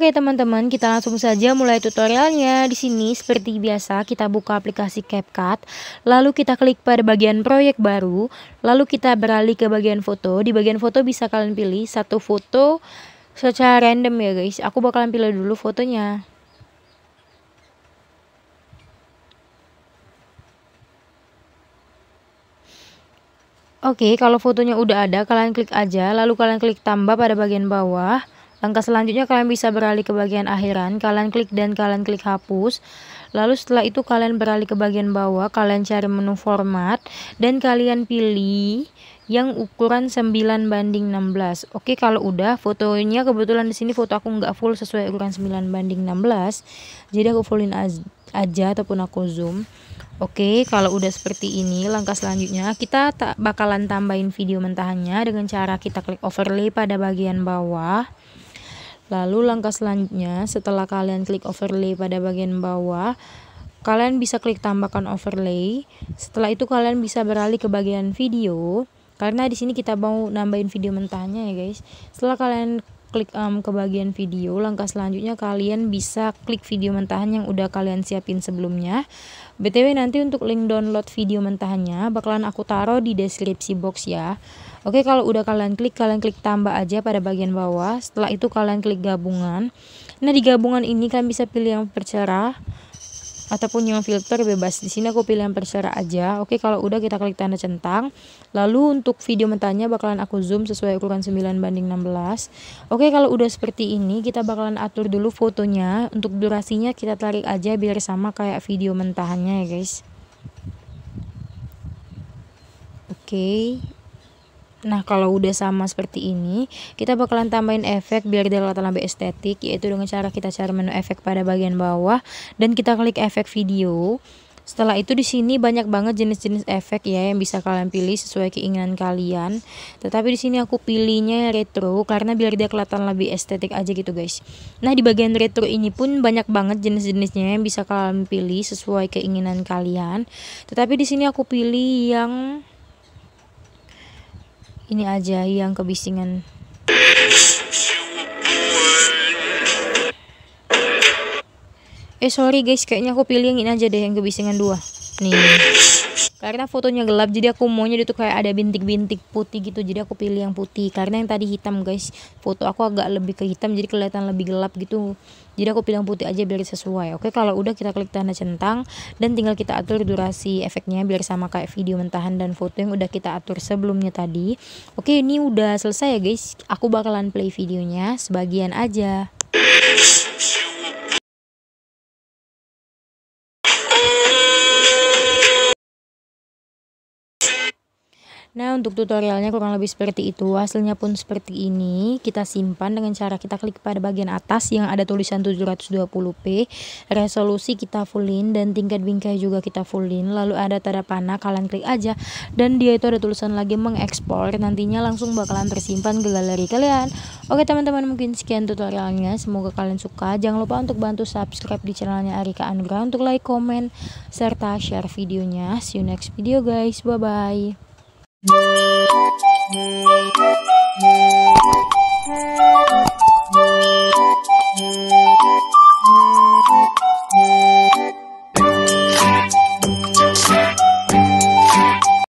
Oke teman-teman, kita langsung saja mulai tutorialnya. Di sini seperti biasa kita buka aplikasi CapCut, lalu kita klik pada bagian proyek baru, lalu kita beralih ke bagian foto. Di bagian foto bisa kalian pilih satu foto secara random ya guys. Aku bakalan pilih dulu fotonya. Oke, kalau fotonya udah ada, kalian klik aja, lalu kalian klik tambah pada bagian bawah. Langkah selanjutnya kalian bisa beralih ke bagian akhiran, kalian klik dan kalian klik hapus. Lalu setelah itu kalian beralih ke bagian bawah, kalian cari menu format dan kalian pilih yang ukuran 9 banding 16. Oke, kalau udah fotonya kebetulan di sini foto aku nggak full sesuai ukuran 9 banding 16. Jadi aku fullin aja ataupun aku zoom. Oke, kalau udah seperti ini, langkah selanjutnya kita tak bakalan tambahin video mentahannya dengan cara kita klik overlay pada bagian bawah. Lalu langkah selanjutnya setelah kalian klik overlay pada bagian bawah, kalian bisa klik tambahkan overlay. Setelah itu kalian bisa beralih ke bagian video karena di sini kita mau nambahin video mentahnya ya guys. Setelah kalian klik um, ke bagian video, langkah selanjutnya kalian bisa klik video mentahan yang udah kalian siapin sebelumnya. BTW nanti untuk link download video mentahannya bakalan aku taruh di deskripsi box ya. Oke, kalau udah kalian klik, kalian klik tambah aja pada bagian bawah. Setelah itu kalian klik gabungan. Nah, di gabungan ini kalian bisa pilih yang percerah ataupun yang filter bebas. Di sini aku pilih yang percerah aja. Oke, kalau udah kita klik tanda centang. Lalu untuk video mentahnya bakalan aku zoom sesuai ukuran 9 banding 16. Oke, kalau udah seperti ini kita bakalan atur dulu fotonya. Untuk durasinya kita tarik aja biar sama kayak video mentahannya ya, guys. Oke. Nah, kalau udah sama seperti ini, kita bakalan tambahin efek biar dia kelihatan lebih estetik, yaitu dengan cara kita cari menu efek pada bagian bawah dan kita klik efek video. Setelah itu di sini banyak banget jenis-jenis efek ya yang bisa kalian pilih sesuai keinginan kalian. Tetapi di sini aku pilihnya retro karena biar dia kelihatan lebih estetik aja gitu guys. Nah, di bagian retro ini pun banyak banget jenis-jenisnya yang bisa kalian pilih sesuai keinginan kalian. Tetapi di sini aku pilih yang ini aja yang kebisingan eh sorry guys kayaknya aku pilih yang ini aja deh yang kebisingan dua nih karena fotonya gelap jadi aku maunya itu kayak ada bintik-bintik putih gitu jadi aku pilih yang putih karena yang tadi hitam guys foto aku agak lebih ke hitam jadi kelihatan lebih gelap gitu jadi aku pilih yang putih aja biar sesuai oke kalau udah kita klik tanda centang dan tinggal kita atur durasi efeknya biar sama kayak video mentahan dan foto yang udah kita atur sebelumnya tadi oke ini udah selesai ya guys aku bakalan play videonya sebagian aja Nah untuk tutorialnya kurang lebih seperti itu Hasilnya pun seperti ini Kita simpan dengan cara kita klik pada bagian atas Yang ada tulisan 720p Resolusi kita fullin Dan tingkat bingkai juga kita fullin Lalu ada tanda panah kalian klik aja Dan dia itu ada tulisan lagi mengekspor Nantinya langsung bakalan tersimpan ke galeri kalian Oke teman-teman mungkin sekian tutorialnya Semoga kalian suka Jangan lupa untuk bantu subscribe di channelnya Arika Anugrah Untuk like, komen, serta share videonya See you next video guys Bye bye Thank you.